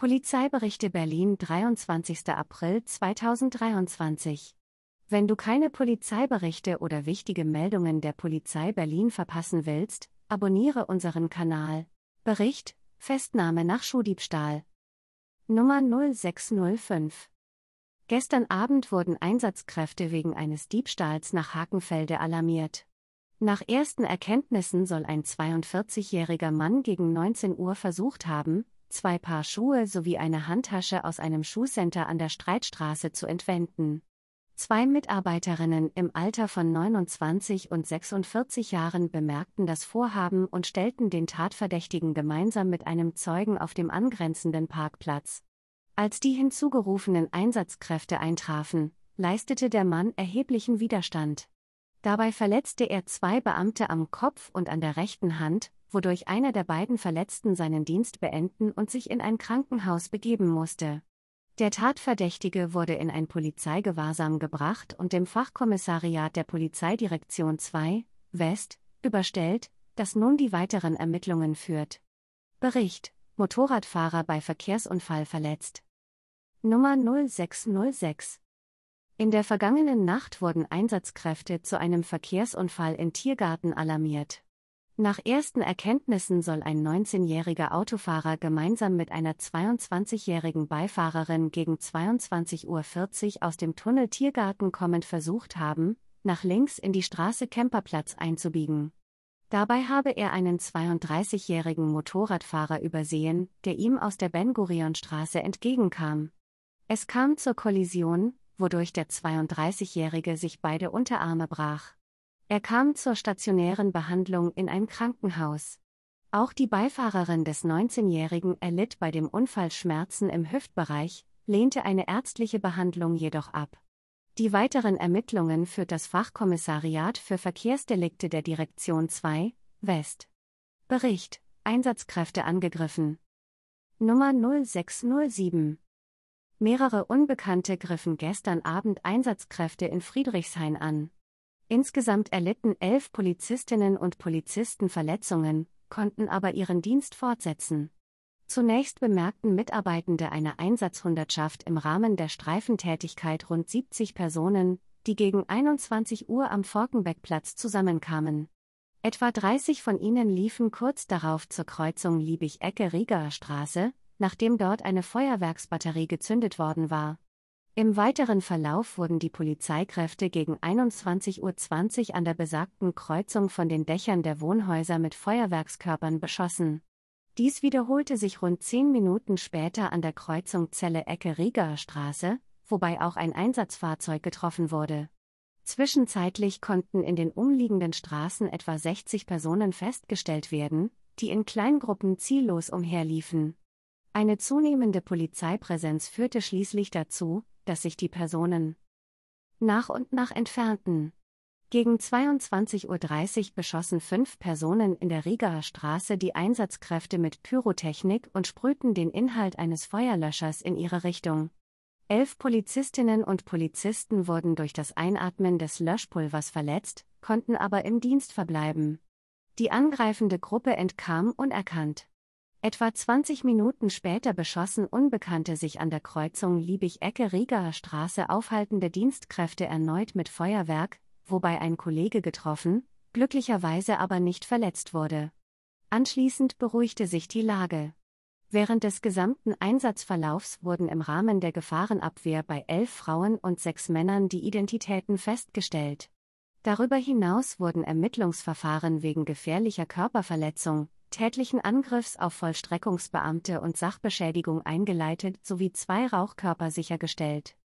Polizeiberichte Berlin 23. April 2023 Wenn du keine Polizeiberichte oder wichtige Meldungen der Polizei Berlin verpassen willst, abonniere unseren Kanal. Bericht Festnahme nach Schuhdiebstahl Nummer 0605 Gestern Abend wurden Einsatzkräfte wegen eines Diebstahls nach Hakenfelde alarmiert. Nach ersten Erkenntnissen soll ein 42-jähriger Mann gegen 19 Uhr versucht haben, zwei Paar Schuhe sowie eine Handtasche aus einem Schuhcenter an der Streitstraße zu entwenden. Zwei Mitarbeiterinnen im Alter von 29 und 46 Jahren bemerkten das Vorhaben und stellten den Tatverdächtigen gemeinsam mit einem Zeugen auf dem angrenzenden Parkplatz. Als die hinzugerufenen Einsatzkräfte eintrafen, leistete der Mann erheblichen Widerstand. Dabei verletzte er zwei Beamte am Kopf und an der rechten Hand, wodurch einer der beiden Verletzten seinen Dienst beenden und sich in ein Krankenhaus begeben musste. Der Tatverdächtige wurde in ein Polizeigewahrsam gebracht und dem Fachkommissariat der Polizeidirektion 2, West, überstellt, das nun die weiteren Ermittlungen führt. Bericht: Motorradfahrer bei Verkehrsunfall verletzt. Nummer 0606 in der vergangenen Nacht wurden Einsatzkräfte zu einem Verkehrsunfall in Tiergarten alarmiert. Nach ersten Erkenntnissen soll ein 19-jähriger Autofahrer gemeinsam mit einer 22-jährigen Beifahrerin gegen 22.40 Uhr aus dem Tunnel Tiergarten kommend versucht haben, nach links in die Straße Camperplatz einzubiegen. Dabei habe er einen 32-jährigen Motorradfahrer übersehen, der ihm aus der Ben-Gurion-Straße entgegenkam. Es kam zur Kollision, wodurch der 32-jährige sich beide Unterarme brach. Er kam zur stationären Behandlung in ein Krankenhaus. Auch die Beifahrerin des 19-Jährigen erlitt bei dem Unfall Schmerzen im Hüftbereich, lehnte eine ärztliche Behandlung jedoch ab. Die weiteren Ermittlungen führt das Fachkommissariat für Verkehrsdelikte der Direktion 2, West. Bericht: Einsatzkräfte angegriffen. Nummer 0607. Mehrere Unbekannte griffen gestern Abend Einsatzkräfte in Friedrichshain an. Insgesamt erlitten elf Polizistinnen und Polizisten Verletzungen, konnten aber ihren Dienst fortsetzen. Zunächst bemerkten Mitarbeitende einer Einsatzhundertschaft im Rahmen der Streifentätigkeit rund 70 Personen, die gegen 21 Uhr am Forkenbeckplatz zusammenkamen. Etwa 30 von ihnen liefen kurz darauf zur Kreuzung Liebig-Ecke-Riegerer Straße, nachdem dort eine Feuerwerksbatterie gezündet worden war. Im weiteren Verlauf wurden die Polizeikräfte gegen 21.20 Uhr an der besagten Kreuzung von den Dächern der Wohnhäuser mit Feuerwerkskörpern beschossen. Dies wiederholte sich rund zehn Minuten später an der Kreuzung Zelle-Ecke Rieger Straße, wobei auch ein Einsatzfahrzeug getroffen wurde. Zwischenzeitlich konnten in den umliegenden Straßen etwa 60 Personen festgestellt werden, die in Kleingruppen ziellos umherliefen. Eine zunehmende Polizeipräsenz führte schließlich dazu, dass sich die Personen nach und nach entfernten. Gegen 22.30 Uhr beschossen fünf Personen in der Rigaer Straße die Einsatzkräfte mit Pyrotechnik und sprühten den Inhalt eines Feuerlöschers in ihre Richtung. Elf Polizistinnen und Polizisten wurden durch das Einatmen des Löschpulvers verletzt, konnten aber im Dienst verbleiben. Die angreifende Gruppe entkam unerkannt. Etwa 20 Minuten später beschossen Unbekannte sich an der Kreuzung liebig ecke Riegerer Straße aufhaltende Dienstkräfte erneut mit Feuerwerk, wobei ein Kollege getroffen, glücklicherweise aber nicht verletzt wurde. Anschließend beruhigte sich die Lage. Während des gesamten Einsatzverlaufs wurden im Rahmen der Gefahrenabwehr bei elf Frauen und sechs Männern die Identitäten festgestellt. Darüber hinaus wurden Ermittlungsverfahren wegen gefährlicher Körperverletzung, tätlichen Angriffs auf Vollstreckungsbeamte und Sachbeschädigung eingeleitet sowie zwei Rauchkörper sichergestellt